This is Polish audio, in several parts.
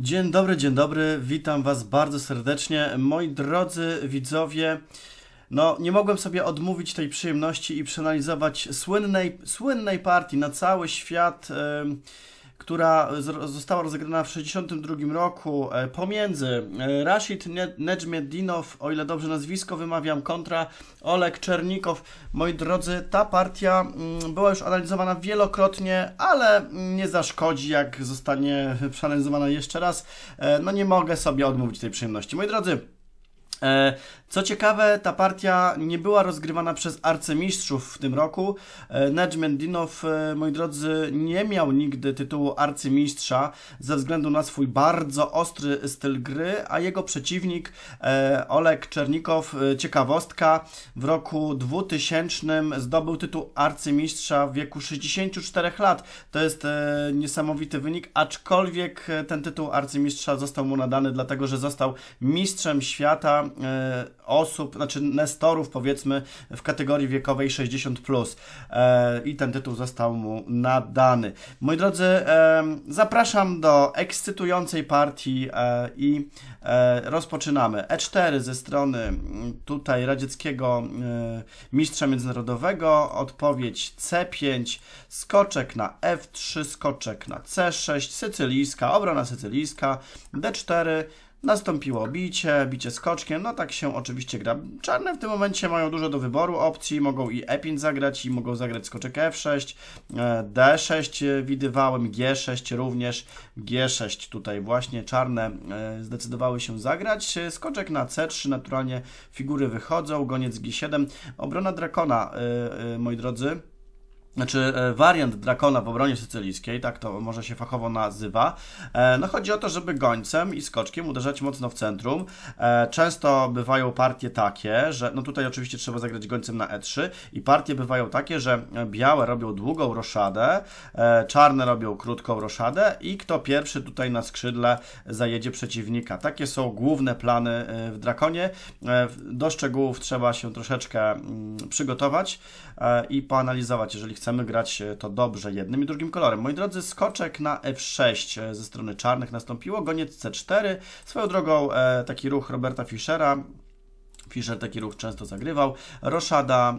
Dzień dobry, dzień dobry, witam Was bardzo serdecznie. Moi drodzy widzowie, no nie mogłem sobie odmówić tej przyjemności i przeanalizować słynnej, słynnej partii na cały świat. Yy która została rozegrana w 1962 roku e, pomiędzy e, Rashid Nedźmieddinow, o ile dobrze nazwisko wymawiam, kontra Oleg Czernikow. Moi drodzy, ta partia mm, była już analizowana wielokrotnie, ale mm, nie zaszkodzi, jak zostanie przeanalizowana jeszcze raz. E, no nie mogę sobie odmówić tej przyjemności. Moi drodzy, E, co ciekawe, ta partia nie była rozgrywana przez arcymistrzów w tym roku. E, Nedźmendinow, e, moi drodzy, nie miał nigdy tytułu arcymistrza ze względu na swój bardzo ostry styl gry, a jego przeciwnik Olek Czernikow, ciekawostka, w roku 2000 zdobył tytuł arcymistrza w wieku 64 lat. To jest niesamowity wynik, aczkolwiek ten tytuł arcymistrza został mu nadany dlatego, że został mistrzem świata E, osób, znaczy nestorów powiedzmy w kategorii wiekowej 60+. Plus. E, I ten tytuł został mu nadany. Moi drodzy, e, zapraszam do ekscytującej partii i rozpoczynamy. E4 ze strony mm, tutaj radzieckiego mistrza międzynarodowego, odpowiedź C5, skoczek na F3, skoczek na C6, sycylijska, obrona sycylijska, D4, Nastąpiło bicie, bicie skoczkiem, no tak się oczywiście gra. Czarne w tym momencie mają dużo do wyboru opcji, mogą i E5 zagrać, i mogą zagrać skoczek F6, e, D6 widywałem, G6 również, G6 tutaj właśnie czarne e, zdecydowały się zagrać. Skoczek na C3, naturalnie figury wychodzą, goniec G7, obrona drakona, e, moi drodzy, znaczy e, wariant drakona w obronie sycylijskiej, tak to może się fachowo nazywa. E, no chodzi o to, żeby gońcem i skoczkiem uderzać mocno w centrum. E, często bywają partie takie, że no tutaj oczywiście trzeba zagrać gońcem na E3 i partie bywają takie, że białe robią długą roszadę, czarne robią krótką roszadę i kto pierwszy tutaj na skrzydle zajedzie przeciwnika. Takie są główne plany w drakonie. Do szczegółów trzeba się troszeczkę mm, przygotować i poanalizować, jeżeli chce Chcemy grać e, to dobrze jednym i drugim kolorem. Moi drodzy, skoczek na f6 e, ze strony czarnych nastąpiło, goniec c4. Swoją drogą e, taki ruch Roberta Fischera Fischer taki ruch często zagrywał. Roszada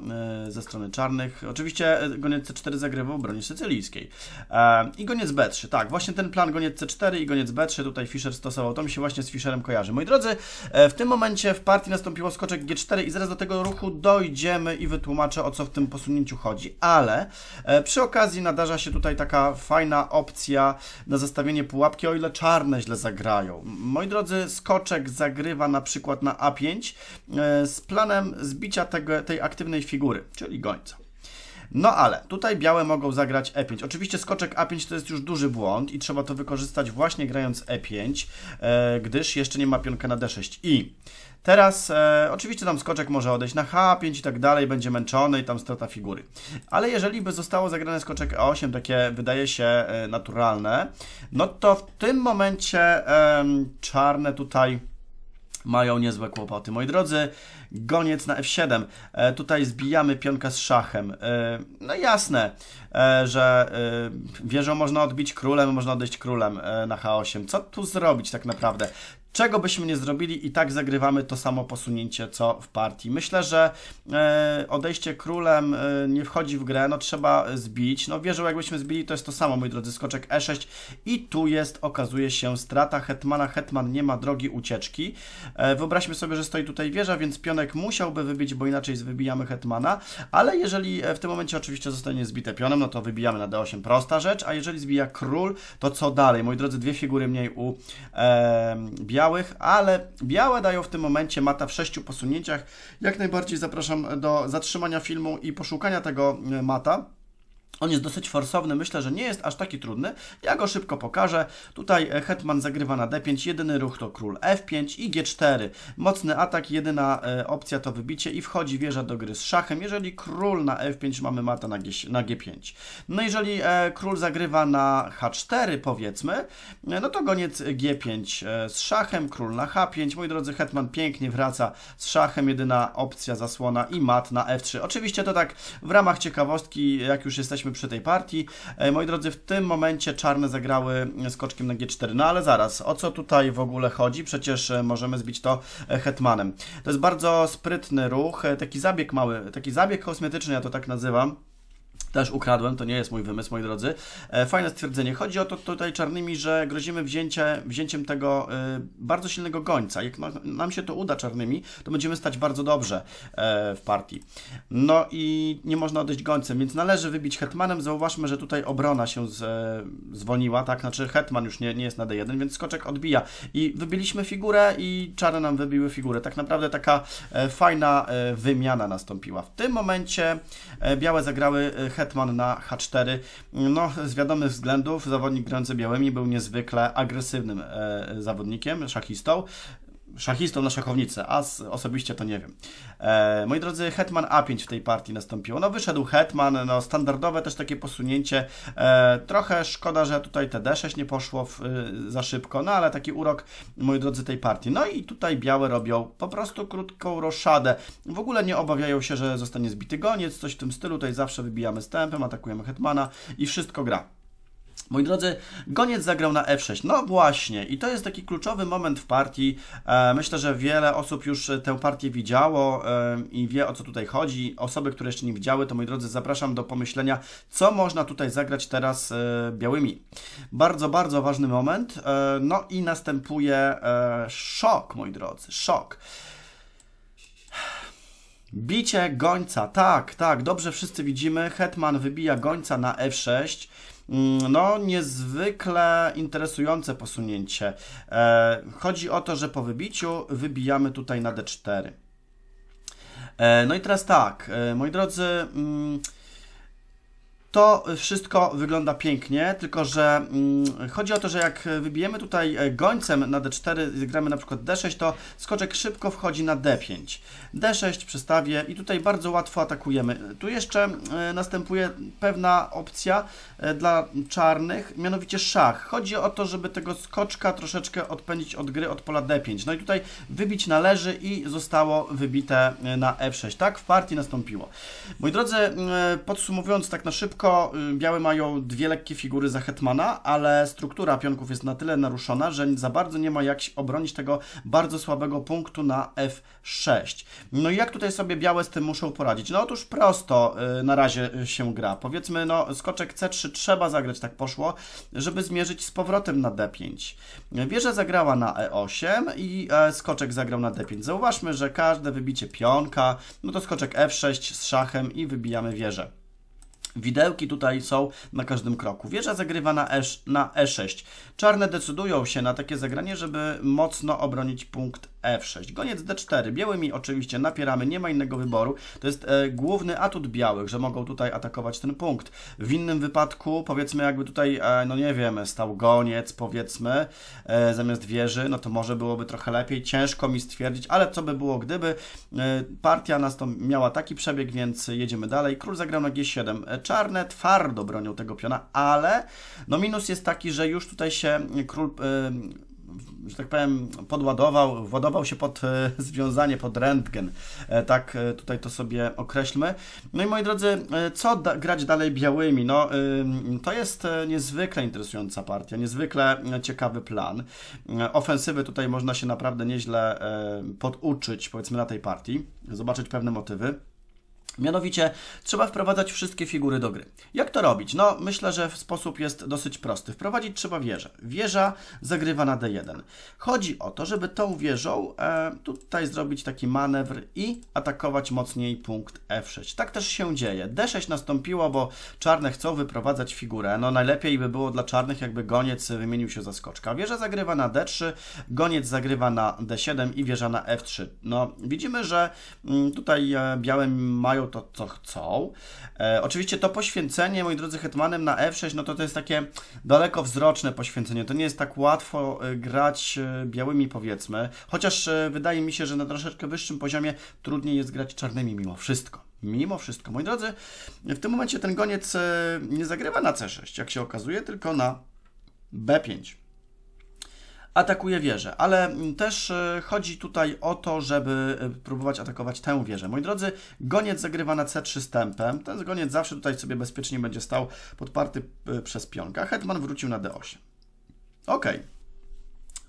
e, ze strony czarnych. Oczywiście e, goniec C4 zagrywał w broni sycylijskiej. E, I goniec B3. Tak, właśnie ten plan goniec C4 i goniec B3 tutaj Fischer stosował. To mi się właśnie z Fischerem kojarzy. Moi drodzy, w tym momencie w partii nastąpiło skoczek G4 i zaraz do tego ruchu dojdziemy i wytłumaczę o co w tym posunięciu chodzi. Ale przy okazji nadarza się tutaj taka fajna opcja na zestawienie pułapki, o ile czarne źle zagrają. Moi drodzy, skoczek zagrywa na przykład na A5, E, z planem zbicia tego, tej aktywnej figury, czyli gońca. No ale tutaj białe mogą zagrać E5. Oczywiście skoczek A5 to jest już duży błąd i trzeba to wykorzystać właśnie grając E5, e, gdyż jeszcze nie ma pionka na D6. I Teraz e, oczywiście tam skoczek może odejść na H5 i tak dalej, będzie męczony i tam strata figury. Ale jeżeli by zostało zagrane skoczek A8, takie wydaje się e, naturalne, no to w tym momencie e, czarne tutaj mają niezłe kłopoty. Moi drodzy, goniec na f7. E, tutaj zbijamy pionka z szachem. E, no jasne, e, że e, wieżą można odbić królem, można odejść królem e, na h8. Co tu zrobić tak naprawdę? Czego byśmy nie zrobili, i tak zagrywamy to samo posunięcie co w partii. Myślę, że e, odejście królem e, nie wchodzi w grę, no trzeba zbić. No wierzę, jakbyśmy zbili, to jest to samo, mój drodzy, skoczek e6 i tu jest, okazuje się, strata hetmana. Hetman nie ma drogi ucieczki. E, wyobraźmy sobie, że stoi tutaj wieża, więc pionek musiałby wybić, bo inaczej wybijamy hetmana, ale jeżeli w tym momencie oczywiście zostanie zbite pionem, no to wybijamy na d8, prosta rzecz, a jeżeli zbija król, to co dalej? Moi drodzy, dwie figury mniej u e, białych, białych, ale białe dają w tym momencie mata w sześciu posunięciach. Jak najbardziej zapraszam do zatrzymania filmu i poszukania tego e, mata. On jest dosyć forsowny, myślę, że nie jest aż taki trudny. Ja go szybko pokażę. Tutaj e, hetman zagrywa na d5, jedyny ruch to król f5 i g4. Mocny atak, jedyna e, opcja to wybicie i wchodzi wieża do gry z szachem. Jeżeli król na f5, mamy mata na, G, na g5. No jeżeli e, król zagrywa na h4 powiedzmy, no to goniec g5 z szachem, król na h5. Moi drodzy, hetman pięknie wraca z szachem, jedyna opcja zasłona i mat na f3. Oczywiście to tak w ramach ciekawostki, jak już jesteśmy jesteśmy przy tej partii. E, moi drodzy, w tym momencie czarne zagrały skoczkiem na G4, no ale zaraz, o co tutaj w ogóle chodzi? Przecież e, możemy zbić to e, hetmanem. To jest bardzo sprytny ruch, taki zabieg mały, taki zabieg kosmetyczny, ja to tak nazywam też ukradłem, to nie jest mój wymysł, moi drodzy. E, fajne stwierdzenie. Chodzi o to tutaj czarnymi, że grozimy wzięcie, wzięciem tego e, bardzo silnego gońca. Jak nam się to uda czarnymi, to będziemy stać bardzo dobrze e, w partii. No i nie można odejść gońcem, więc należy wybić hetmanem. Zauważmy, że tutaj obrona się z, zwolniła, tak? Znaczy hetman już nie, nie jest na D1, więc skoczek odbija. I wybiliśmy figurę i czarne nam wybiły figurę. Tak naprawdę taka fajna wymiana nastąpiła. W tym momencie białe zagrały e, hetman na H4. No, z wiadomych względów zawodnik grający białymi był niezwykle agresywnym e, zawodnikiem, szachistą szachistą na szachownicę, a osobiście to nie wiem. E, moi drodzy, hetman A5 w tej partii nastąpiło. No wyszedł hetman, no standardowe też takie posunięcie. E, trochę szkoda, że tutaj te D6 nie poszło w, y, za szybko, no ale taki urok, moi drodzy, tej partii. No i tutaj białe robią po prostu krótką roszadę. W ogóle nie obawiają się, że zostanie zbity goniec, coś w tym stylu. Tutaj zawsze wybijamy stępem, atakujemy hetmana i wszystko gra. Moi drodzy, Goniec zagrał na f6. No właśnie, i to jest taki kluczowy moment w partii. E, myślę, że wiele osób już tę partię widziało e, i wie o co tutaj chodzi. Osoby, które jeszcze nie widziały, to moi drodzy, zapraszam do pomyślenia, co można tutaj zagrać teraz e, białymi. Bardzo, bardzo ważny moment. No i następuje szok, moi drodzy, szok. Bicie gońca, tak, tak, dobrze wszyscy widzimy. Hetman wybija gońca na f6. Mm, no, niezwykle interesujące posunięcie. E, chodzi o to, że po wybiciu wybijamy tutaj na D4. E, no i teraz tak, e, moi drodzy, mm, to wszystko wygląda pięknie, tylko że mm, chodzi o to, że jak wybijemy tutaj e, gońcem na d4, gramy na przykład d6, to skoczek szybko wchodzi na d5. d6 przestawię i tutaj bardzo łatwo atakujemy. Tu jeszcze e, następuje pewna opcja e, dla czarnych, mianowicie szach. Chodzi o to, żeby tego skoczka troszeczkę odpędzić od gry od pola d5. No i tutaj wybić należy i zostało wybite na f6. Tak w partii nastąpiło. Moi drodzy, podsumowując tak na szybko, szybko y, białe mają dwie lekkie figury za hetmana, ale struktura pionków jest na tyle naruszona, że za bardzo nie ma jak obronić tego bardzo słabego punktu na f6. No i jak tutaj sobie białe z tym muszą poradzić? No otóż prosto y, na razie y, się gra. Powiedzmy, no skoczek c3 trzeba zagrać, tak poszło, żeby zmierzyć z powrotem na d5. Wieża zagrała na e8 i e, skoczek zagrał na d5. Zauważmy, że każde wybicie pionka, no to skoczek f6 z szachem i wybijamy wieżę. Widełki tutaj są na każdym kroku. Wieża zagrywa na, e, na E6. Czarne decydują się na takie zagranie, żeby mocno obronić punkt F6. E goniec D4. Białymi oczywiście napieramy, nie ma innego wyboru. To jest e, główny atut białych, że mogą tutaj atakować ten punkt. W innym wypadku, powiedzmy jakby tutaj, e, no nie wiem, stał goniec, powiedzmy, e, zamiast wieży, no to może byłoby trochę lepiej. Ciężko mi stwierdzić, ale co by było gdyby. E, partia nas to miała taki przebieg, więc jedziemy dalej. Król zagrał na G7 czarne twardo bronią tego piona, ale no minus jest taki, że już tutaj się król... Y, że tak powiem, podładował, władował się pod y, związanie, pod rentgen. E, tak e, tutaj to sobie określmy. No i moi drodzy, e, co da, grać dalej białymi? No, to jest niezwykle interesująca partia, niezwykle ciekawy plan. Ofensywy tutaj można się naprawdę nieźle poduczyć, powiedzmy, na tej partii, zobaczyć pewne motywy. Mianowicie trzeba wprowadzać wszystkie figury do gry. Jak to robić? No, myślę, że sposób jest dosyć prosty. Wprowadzić trzeba wieżę. Wieża zagrywa na D1. Chodzi o to, żeby tą wieżą e, tutaj zrobić taki manewr i atakować mocniej punkt F6. Tak też się dzieje. D6 nastąpiło, bo czarne chcą wyprowadzać figurę. No, najlepiej by było dla czarnych, jakby goniec wymienił się za skoczka. Wieża zagrywa na D3, goniec zagrywa na D7 i wieża na F3. No, widzimy, że mm, tutaj e, białe mają to, co chcą. E, oczywiście to poświęcenie, moi drodzy, hetmanem na F6, no to to jest takie dalekowzroczne poświęcenie. To nie jest tak łatwo e, grać e, białymi, powiedzmy. Chociaż e, wydaje mi się, że na troszeczkę wyższym poziomie trudniej jest grać czarnymi mimo wszystko mimo wszystko. Moi drodzy, w tym momencie ten goniec nie zagrywa na C6, jak się okazuje, tylko na B5 atakuje wieżę, ale mm, też e, chodzi tutaj o to, żeby e, próbować atakować tę wieżę. Moi drodzy, goniec zagrywa na C3 stępem. Ten goniec zawsze tutaj sobie bezpiecznie będzie stał podparty e, przez pionka. Hetman wrócił na D8. Ok.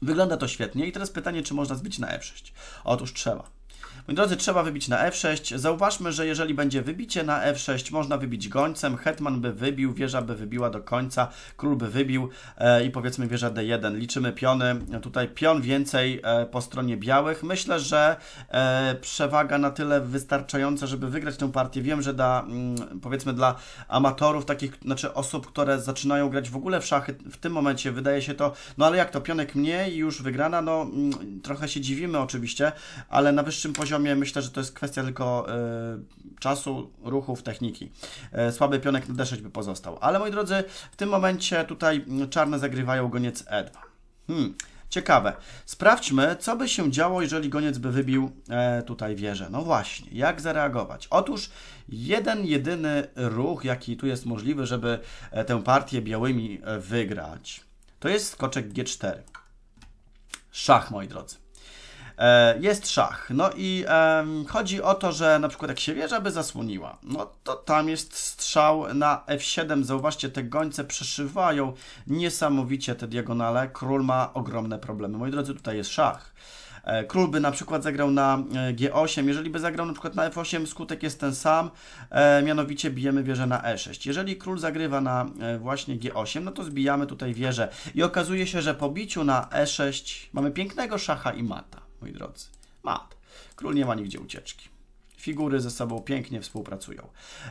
Wygląda to świetnie i teraz pytanie, czy można zbić na E6. Otóż trzeba. Moi drodzy, trzeba wybić na f6. Zauważmy, że jeżeli będzie wybicie na f6, można wybić gońcem, hetman by wybił, wieża by wybiła do końca, król by wybił e, i powiedzmy wieża d1. Liczymy piony. Tutaj pion więcej e, po stronie białych. Myślę, że e, przewaga na tyle wystarczająca, żeby wygrać tę partię. Wiem, że da, mm, powiedzmy dla amatorów, takich, znaczy osób, które zaczynają grać w ogóle w szachy, w tym momencie wydaje się to, no ale jak to, pionek mniej i już wygrana, no mm, trochę się dziwimy oczywiście, ale na wyższym poziomie poziomie myślę, że to jest kwestia tylko y, czasu, ruchów, techniki. Y, słaby pionek na D6 by pozostał. Ale moi drodzy, w tym momencie tutaj czarne zagrywają goniec E2. Hmm. Ciekawe. Sprawdźmy, co by się działo, jeżeli goniec by wybił e, tutaj wieżę. No właśnie, jak zareagować? Otóż jeden, jedyny ruch, jaki tu jest możliwy, żeby e, tę partię białymi e, wygrać, to jest skoczek G4. Szach, moi drodzy. E, jest szach. No i chodzi o to, że na przykład jak się wieża by zasłoniła, no to tam jest strzał na F7. Zauważcie, te gońce przeszywają niesamowicie te diagonale. Król ma ogromne problemy. Moi drodzy, tutaj jest szach. E, król by na przykład zagrał na e, G8, jeżeli by zagrał na przykład na F8, skutek jest ten sam, mianowicie bijemy wieżę na E6. Jeżeli król zagrywa na właśnie G8, no to zbijamy tutaj wieżę i okazuje się, że po biciu na E6 mamy pięknego szacha i mata moi drodzy. Mat. Król nie ma nigdzie ucieczki. Figury ze sobą pięknie współpracują.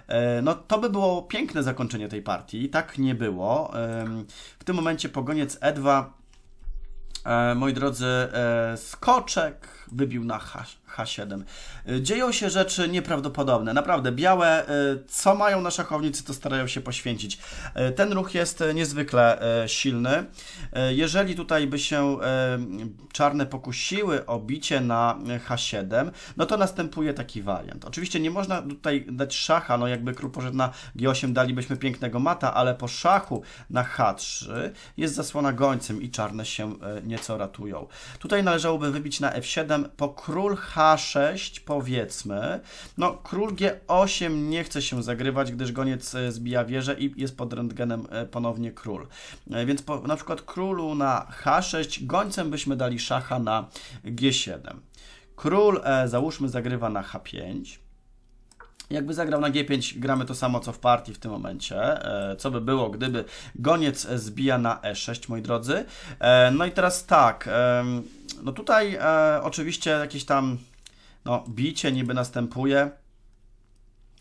E, no to by było piękne zakończenie tej partii. Tak nie było. W tym momencie pogoniec E2 e, moi drodzy, e, skoczek wybił na, hasz, H7. Y, dzieją się rzeczy nieprawdopodobne, naprawdę białe, y, co mają na szachownicy, to starają się poświęcić. Y, ten ruch jest niezwykle silny. Jeżeli tutaj by się czarne pokusiły o bicie na H7, no to następuje taki wariant. Oczywiście nie można tutaj dać szacha, no jakby król poszedł na G8, dalibyśmy pięknego mata, ale po szachu na H3 jest zasłona gońcem i czarne się nieco ratują. Tutaj należałoby wybić na F7, po król H H6 powiedzmy. No, król G8 nie chce się zagrywać, gdyż goniec e, zbija wieżę i jest pod rentgenem e, ponownie król. E, więc po, na przykład królu na H6, gońcem byśmy dali szacha na G7. Król, e, załóżmy, zagrywa na H5. Jakby zagrał na G5, gramy to samo co w partii w tym momencie. Co by było, gdyby goniec zbija na E6, moi drodzy. No i teraz tak, no tutaj oczywiście jakieś tam no, bicie niby następuje,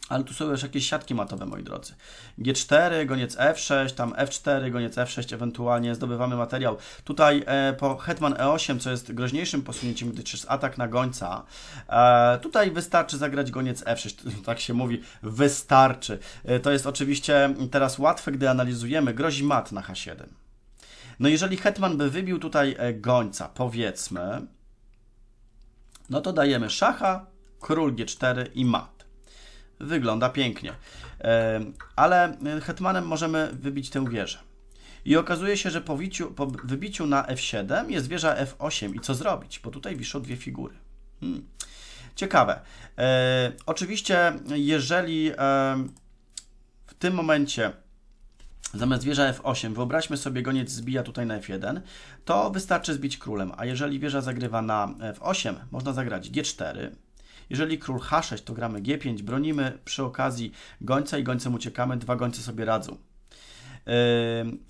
ale tu są już jakieś siatki matowe, moi drodzy. G4, goniec F6, tam F4, goniec F6, ewentualnie zdobywamy materiał. Tutaj e, po hetman E8, co jest groźniejszym posunięciem, gdyż jest atak na gońca, e, tutaj wystarczy zagrać goniec F6, no tak się mówi, wystarczy. E, to jest oczywiście teraz łatwe, gdy analizujemy, grozi mat na H7. No jeżeli hetman by wybił tutaj e, gońca, powiedzmy, no to dajemy szacha, król G4 i mat. Wygląda pięknie. E, ale e, hetmanem możemy wybić tę wieżę. I okazuje się, że po, wiciu, po wybiciu na F7 jest wieża F8. I co zrobić? Bo tutaj wiszą dwie figury. Hmm. Ciekawe. E, oczywiście, jeżeli e, w tym momencie Zamiast wieża f8, wyobraźmy sobie goniec zbija tutaj na f1, to wystarczy zbić królem, a jeżeli wieża zagrywa na f8, można zagrać g4, jeżeli król h6, to gramy g5, bronimy przy okazji gońca i gońcem uciekamy, dwa gońce sobie radzą.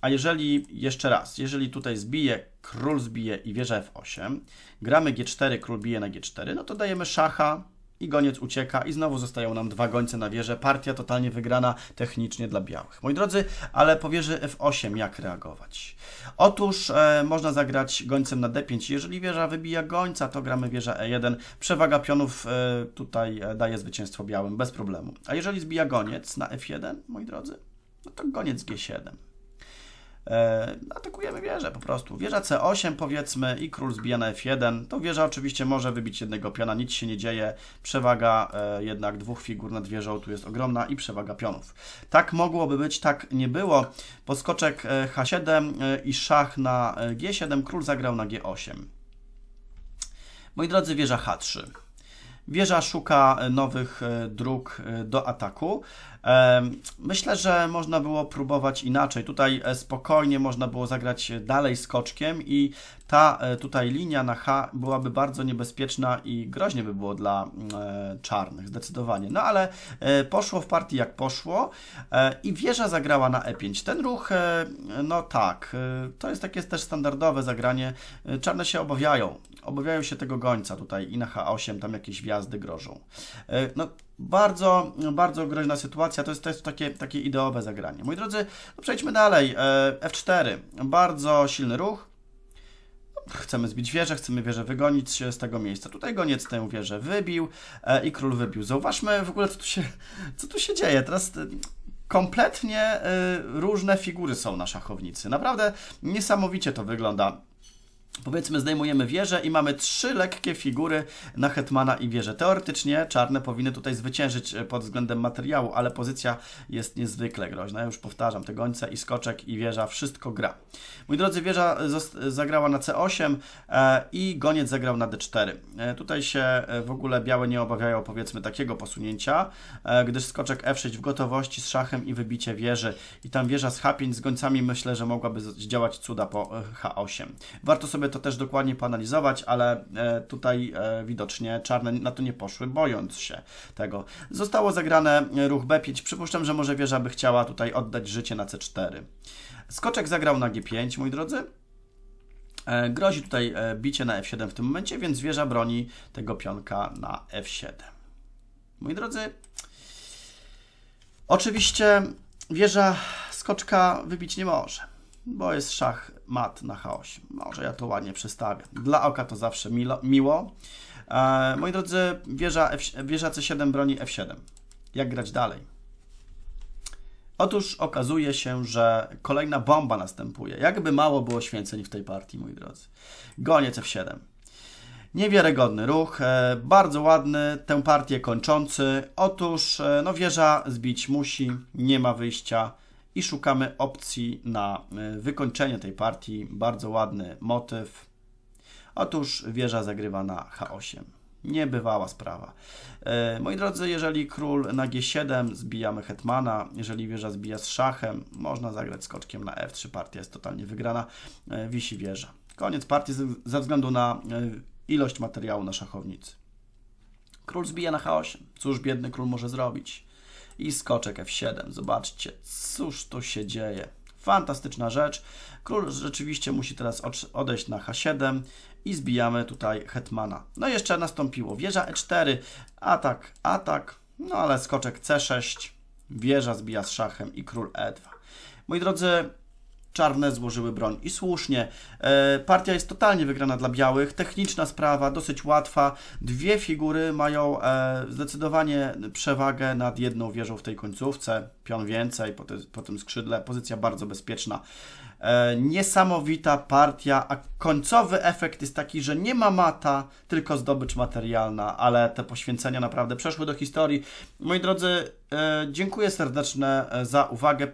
a jeżeli, jeszcze raz, jeżeli tutaj zbije, król zbije i wieża f8, gramy g4, król bije na g4, no to dajemy szacha, i goniec ucieka i znowu zostają nam dwa gońce na wieżę. Partia totalnie wygrana technicznie dla białych. Moi drodzy, ale po wieży F8 jak reagować? Otóż e, można zagrać gońcem na D5. Jeżeli wieża wybija gońca, to gramy wieża E1. Przewaga pionów e, tutaj e, daje zwycięstwo białym bez problemu. A jeżeli zbija goniec na F1, moi drodzy, no to goniec G7. E, atakujemy wieżę po prostu. Wieża C8 powiedzmy i król zbija na F1. To wieża oczywiście może wybić jednego piona, nic się nie dzieje. Przewaga e, jednak dwóch figur nad wieżą tu jest ogromna i przewaga pionów. Tak mogłoby być, tak nie było. Poskoczek e, H7 i szach na G7, król zagrał na G8. Moi drodzy, wieża H3. Wieża szuka nowych dróg do ataku. Myślę, że można było próbować inaczej. Tutaj e, spokojnie można było zagrać dalej skoczkiem i ta e, tutaj linia na H byłaby bardzo niebezpieczna i groźnie by było dla mm, e, czarnych, zdecydowanie. No ale poszło w partii jak poszło i wieża zagrała na E5. Ten ruch, no tak, to jest takie też standardowe zagranie. Czarne się obawiają obawiają się tego gońca tutaj i na H8 tam jakieś gwiazdy grożą. E, no, bardzo, bardzo groźna sytuacja, to jest też takie, takie ideowe zagranie. Moi drodzy, no przejdźmy dalej. E, F4, bardzo silny ruch. Chcemy zbić wieżę, chcemy wieżę wygonić się z tego miejsca. Tutaj goniec tę wieżę wybił e, i król wybił. Zauważmy w ogóle, co tu się, co tu się dzieje. Teraz kompletnie różne figury są na szachownicy. Naprawdę niesamowicie to wygląda. Powiedzmy, zdejmujemy wieżę i mamy trzy lekkie figury na Hetmana i wieżę. Teoretycznie czarne powinny tutaj zwyciężyć e, pod względem materiału, ale pozycja jest niezwykle groźna. Ja już powtarzam, te gońce i skoczek i wieża, wszystko gra. Mój drodzy, wieża zagrała na C8 e, i goniec zagrał na D4. E, tutaj się w ogóle białe nie obawiają, powiedzmy, takiego posunięcia, gdyż skoczek F6 w gotowości z szachem i wybicie wieży. I tam wieża z H5 z gońcami myślę, że mogłaby działać cuda po H8. Warto sobie żeby to też dokładnie poanalizować, ale e, tutaj e, widocznie czarne na to nie poszły, bojąc się tego. Zostało zagrane e, ruch B5. Przypuszczam, że może wieża by chciała tutaj oddać życie na C4. Skoczek zagrał na G5, moi drodzy. Grozi tutaj bicie na F7 w tym momencie, więc wieża broni tego pionka na F7. Moi drodzy, oczywiście wieża skoczka wybić nie może, bo jest szach mat na chaos. Może ja to ładnie przestawię. Dla oka to zawsze milo, miło. E, moi drodzy, wieża, F, wieża C7 broni F7. Jak grać dalej? Otóż okazuje się, że kolejna bomba następuje. Jakby mało było święceń w tej partii, moi drodzy. Goniec F7. Niewiarygodny ruch, e, bardzo ładny, tę partię kończący. Otóż, e, no wieża zbić musi, nie ma wyjścia i szukamy opcji na e, wykończenie tej partii. Bardzo ładny motyw. Otóż wieża zagrywa na H8. Niebywała sprawa. E, moi drodzy, jeżeli król na G7 zbijamy hetmana, jeżeli wieża zbija z szachem, można zagrać skoczkiem na F3. Partia jest totalnie wygrana. E, wisi wieża. Koniec partii ze względu na ilość materiału na szachownicy. Król zbija na H8. Cóż biedny król może zrobić? i skoczek F7. Zobaczcie, cóż tu się dzieje. Fantastyczna rzecz. Król rzeczywiście musi teraz odejść na H7 i zbijamy tutaj hetmana. No i jeszcze nastąpiło wieża E4, atak, atak, no ale skoczek C6, wieża zbija z szachem i król E2. Moi drodzy, Czarne złożyły broń i słusznie. E, partia jest totalnie wygrana dla białych. Techniczna sprawa, dosyć łatwa. Dwie figury mają e, zdecydowanie przewagę nad jedną wieżą w tej końcówce. Pion więcej, po, po tym skrzydle. Pozycja bardzo bezpieczna. E, niesamowita partia, a końcowy efekt jest taki, że nie ma mata, tylko zdobycz materialna, ale te poświęcenia naprawdę przeszły do historii. Moi drodzy, dziękuję serdeczne za uwagę.